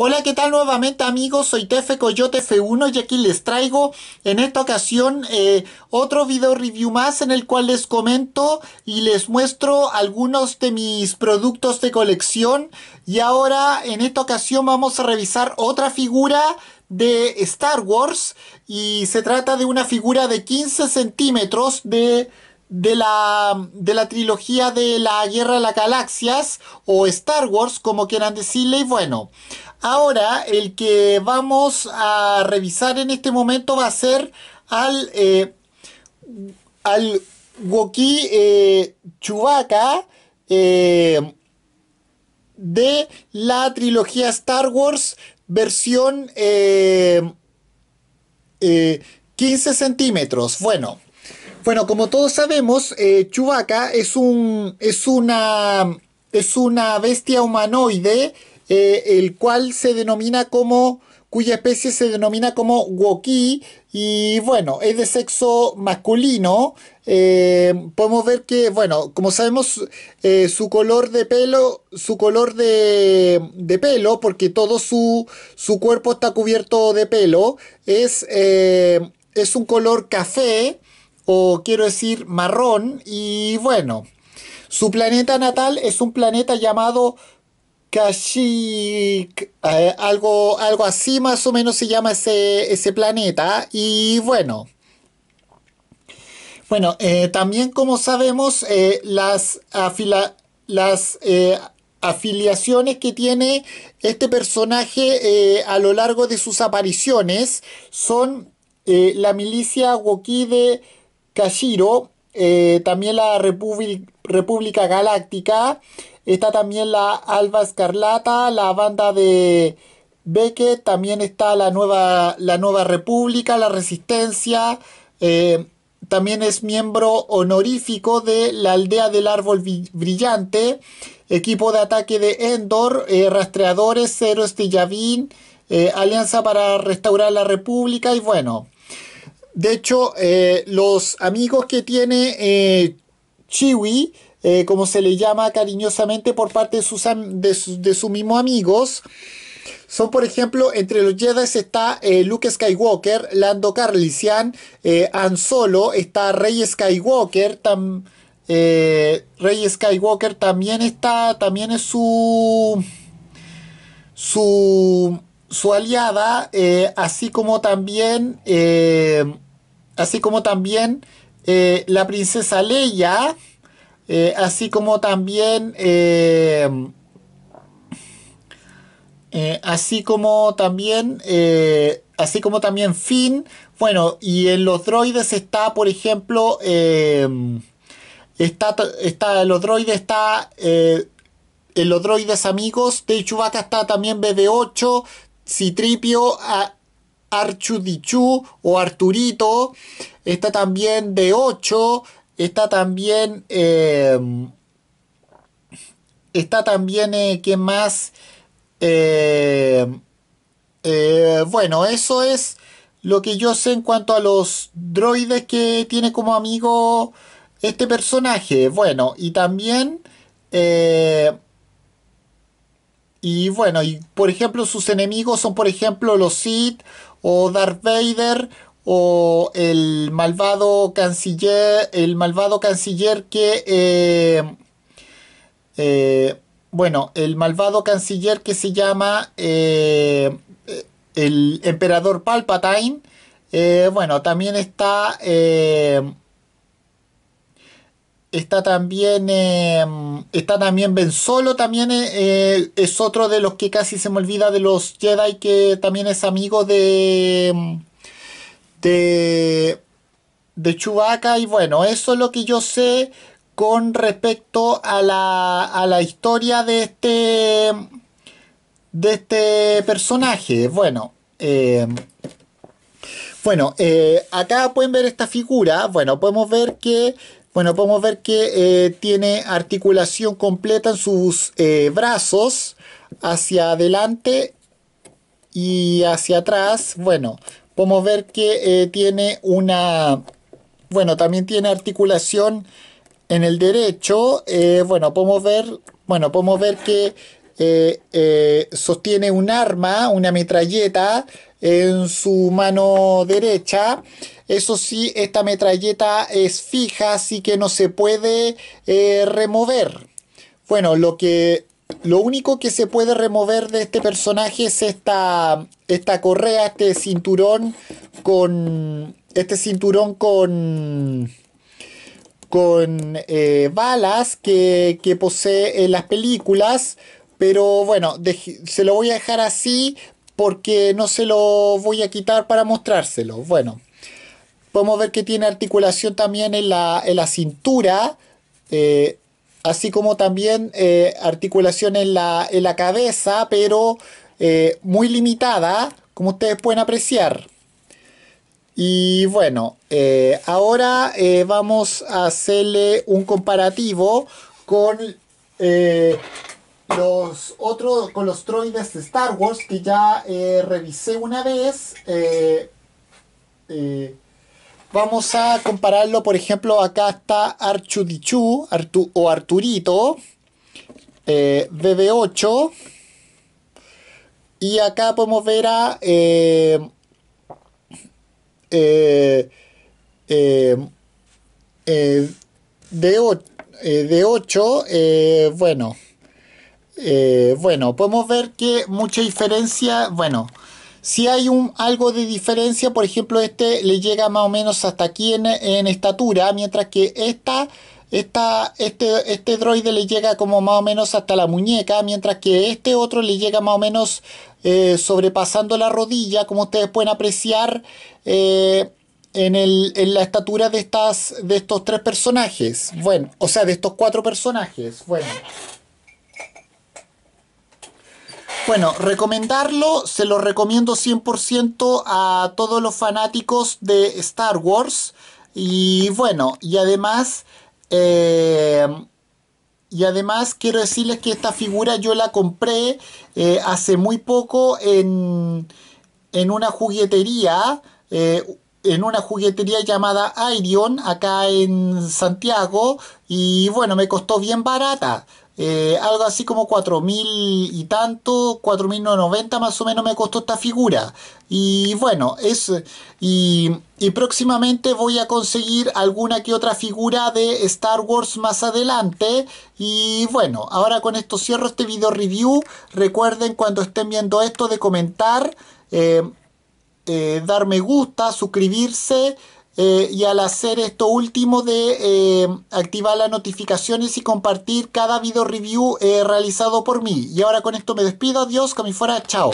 Hola, ¿qué tal nuevamente amigos? Soy Tefe Coyote F1 y aquí les traigo en esta ocasión eh, otro video review más en el cual les comento y les muestro algunos de mis productos de colección y ahora en esta ocasión vamos a revisar otra figura de Star Wars y se trata de una figura de 15 centímetros de de la, trilogía de la Guerra de las Galaxias o Star Wars, como quieran decirle, y bueno. Ahora, el que vamos a revisar en este momento va a ser al, eh, al eh, eh, de la trilogía Star Wars versión 15 eh, centímetros. Bueno, bueno, como todos sabemos, eh, Chubaca es un es una es una bestia humanoide eh, el cual se denomina como cuya especie se denomina como Woki y bueno, es de sexo masculino. Eh, podemos ver que, bueno, como sabemos, su color de pelo, su color de, de pelo, porque todo su, su, cuerpo está cubierto de pelo, es, es un color café o quiero decir marrón, y bueno, su planeta natal es un planeta llamado Kashik eh, algo, algo así más o menos se llama ese, planeta, y bueno. Bueno, eh, también como sabemos, eh, las, las afiliaciones que tiene este personaje a lo largo de sus apariciones son la milicia Wokide Cashiro, eh, también la República Galáctica, está también la Alba Escarlata, la banda de Beckett, también está la Nueva, la nueva República, la Resistencia, eh, también es miembro honorífico de la Aldea del Árbol Brillante, equipo de ataque de Endor, eh, rastreadores, Ceros de Yavin, Alianza para Restaurar la República y bueno. De hecho, eh, los amigos que tiene eh, Chiwi, eh, como se le llama cariñosamente por parte de sus, mismos amigos, son, por ejemplo, entre los Jedi está Luke Skywalker, Lando Carlisian, eh, Solo... está Rey Skywalker, Rey Skywalker también está, también es su, su, su aliada, así como también así como también eh, la princesa Leia, eh, así como también... Eh, así como también así como también Finn bueno y en los droides está por ejemplo está, está los droides está en los droides amigos de Chubaca está también BB8, Citripio, ah, Archudichu o Arturito, está también de 8, está también... Em, está también, eh, ¿qué más? Em, eh, bueno, eso es lo que yo sé en cuanto a los droides que tiene como amigo este personaje. Bueno, y también... Eh, y bueno, y por ejemplo sus enemigos son por ejemplo los Sith o Darth Vader o el malvado canciller, el malvado canciller que, eh, eh, bueno, el malvado canciller que se llama eh, el emperador Palpatine, bueno, también está Está también, em, está también Ben Solo, también eh, eh, es otro de los que casi se me olvida de los Jedi, que también es amigo de, em, de, de Chewbacca. Y bueno, eso es lo que yo sé con respecto a la, a la historia de este, de este personaje. Bueno, em, bueno eh, acá pueden ver esta figura. Bueno, podemos ver que... Bueno, podemos ver que eh, tiene articulación completa en sus eh, brazos hacia adelante y hacia atrás. Bueno, podemos ver que eh, tiene una... Bueno, también tiene articulación en el derecho. bueno, podemos ver, bueno, podemos ver que eh, eh, sostiene un arma, una metralleta en su mano derecha. Eso sí, esta metralleta es fija, así que no se puede eh, remover. Bueno, lo que lo único que se puede remover de este personaje es esta, esta correa, este cinturón con este cinturón con con balas que, que posee en las películas pero bueno, se lo voy a dejar así porque no se lo voy a quitar para mostrárselo. Bueno, podemos ver que tiene articulación también en la, cintura, eh, así como también eh, articulación en la, cabeza, pero eh, muy limitada, como ustedes pueden apreciar. Y bueno, ahora vamos a hacerle un comparativo con los otros con los troides de Star Wars que ya eh, revisé una vez. Eh, eh, vamos a compararlo, por ejemplo, acá está Archudichu Artu, o Arturito, BB8. Y acá podemos ver a de, 8 bueno. Eh, bueno, podemos ver que mucha diferencia, bueno, si hay un, algo de diferencia, por ejemplo, este le llega más o menos hasta aquí en, estatura, mientras que esta, esta, este, este droide le llega como más o menos hasta la muñeca, mientras que este otro le llega más o menos eh, sobrepasando la rodilla, como ustedes pueden apreciar eh, en, la estatura de, estas, de estos tres personajes, bueno, o sea, de estos cuatro personajes, bueno. Bueno, recomendarlo, se lo recomiendo 100% a todos los fanáticos de Star Wars. Y bueno, y además, eh, y además quiero decirles que esta figura yo la compré eh, hace muy poco en, en una juguetería. Eh, en una juguetería llamada Airion acá en Santiago y bueno me costó bien barata eh, algo así como 4.000 y tanto, 4.990 más o menos me costó esta figura. Y bueno, es... Y, próximamente voy a conseguir alguna que otra figura de Star Wars más adelante. Y bueno, ahora con esto cierro este video review. Recuerden cuando estén viendo esto de comentar, eh, eh, dar me gusta, suscribirse. Eh, y al hacer esto último de eh, activar las notificaciones y compartir cada video review eh, realizado por mí. Y ahora con esto me despido, adiós, que fuera, chao.